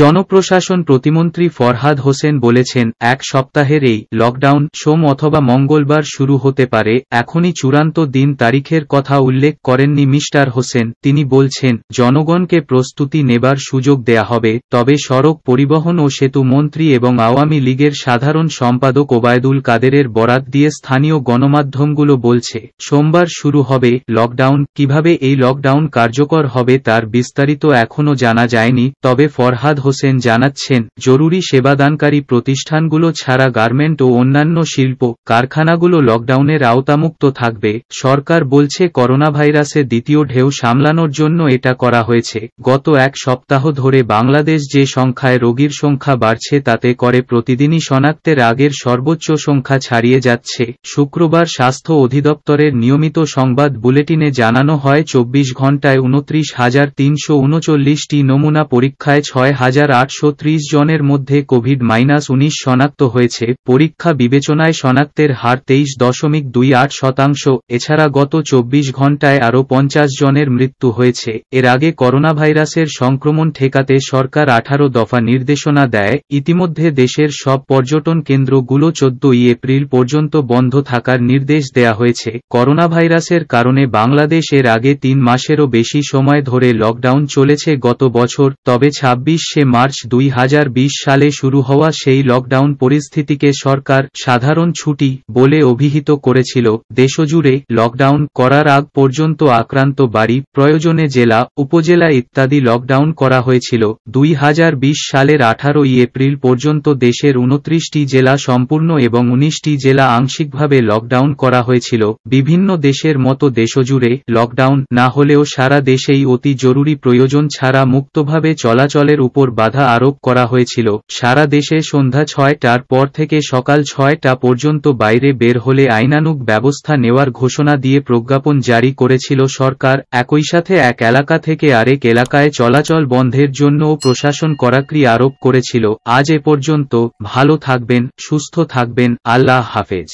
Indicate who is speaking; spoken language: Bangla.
Speaker 1: জনপ্রশাসন প্রতিমন্ত্রী ফরহাদ হোসেন বলেছেন এক সপ্তাহের এই লকডাউন সোম অথবা মঙ্গলবার শুরু হতে পারে এখনই চূড়ান্ত দিন তারিখের কথা উল্লেখ করেননি মিস্টার হোসেন তিনি বলছেন জনগণকে প্রস্তুতি নেবার সুযোগ দেয়া হবে তবে সড়ক পরিবহন ও সেতু মন্ত্রী এবং আওয়ামী লীগের সাধারণ সম্পাদক ওবায়দুল কাদেরের বরাত দিয়ে স্থানীয় গণমাধ্যমগুলো বলছে সোমবার শুরু হবে লকডাউন কিভাবে এই লকডাউন কার্যকর হবে তার বিস্তারিত এখনও জানা যায়নি তবে ফরহাদ হোসেন জানাচ্ছেন জরুরি সেবাদানকারী প্রতিষ্ঠানগুলো ছাড়া গার্মেন্ট ও অন্যান্য শিল্প কারখানাগুলো লকডাউনের আওতামুক্ত থাকবে সরকার বলছে ভাইরাসের দ্বিতীয় ঢেউ সামলানোর জন্য এটা করা হয়েছে গত এক সপ্তাহ ধরে বাংলাদেশ যে সংখ্যায় রোগীর সংখ্যা বাড়ছে তাতে করে প্রতিদিনই শনাক্তের আগের সর্বোচ্চ সংখ্যা ছাড়িয়ে যাচ্ছে শুক্রবার স্বাস্থ্য অধিদপ্তরের নিয়মিত সংবাদ বুলেটিনে জানানো হয় চব্বিশ ঘন্টায় উনত্রিশ হাজার তিনশো উনচল্লিশটি নমুনা পরীক্ষায় ছয় হাজার জনের মধ্যে কোভিড মাইনাস উনিশ শনাক্ত হয়েছে পরীক্ষা বিবেচনায় শনাক্তের হার তেইশ দশমিক দুই আট শতাংশ এছাড়া গত চব্বিশ ঘণ্টায় আরও পঞ্চাশ জনের মৃত্যু হয়েছে এর আগে করোনাভাইরাসের সংক্রমণ ঠেকাতে সরকার আঠারো দফা নির্দেশনা দেয় ইতিমধ্যে দেশের সব পর্যটন কেন্দ্রগুলো চোদ্দই এপ্রিল পর্যন্ত বন্ধ থাকার নির্দেশ দেয়া হয়েছে করোনাভাইরাসের কারণে বাংলাদেশ এর আগে তিন মাসেরও বেশি সময় ধরে লকডাউন চলেছে গত বছর তবে ছাব্বিশে মার্চ দুই সালে শুরু হওয়া সেই লকডাউন পরিস্থিতিকে সরকার সাধারণ ছুটি বলে অভিহিত করেছিল দেশজুড়ে লকডাউন করার আগ পর্যন্ত আক্রান্ত বাড়ি প্রয়োজনে জেলা উপজেলা ইত্যাদি লকডাউন করা হয়েছিল দুই সালের আঠারোই এপ্রিল পর্যন্ত দেশের উনত্রিশটি জেলা সম্পূর্ণ এবং উনিশটি জেলা আংশিকভাবে লকডাউন করা হয়েছিল বিভিন্ন দেশের মতো দেশজুড়ে লকডাউন না হলেও সারা দেশেই অতি জরুরি প্রয়োজন ছাড়া মুক্তভাবে চলাচলের উপর ওপর বাধা আরোপ করা হয়েছিল সারা দেশে সন্ধ্যা ছয়টার পর থেকে সকাল ছয়টা পর্যন্ত বাইরে বের হলে আইনানুক ব্যবস্থা নেওয়ার ঘোষণা দিয়ে প্রজ্ঞাপন জারি করেছিল সরকার একই সাথে এক এলাকা থেকে আরেক এলাকায় চলাচল বন্ধের জন্য প্রশাসন করাকরি আরোপ করেছিল আজ এ পর্যন্ত ভালো থাকবেন সুস্থ থাকবেন আল্লাহ হাফেজ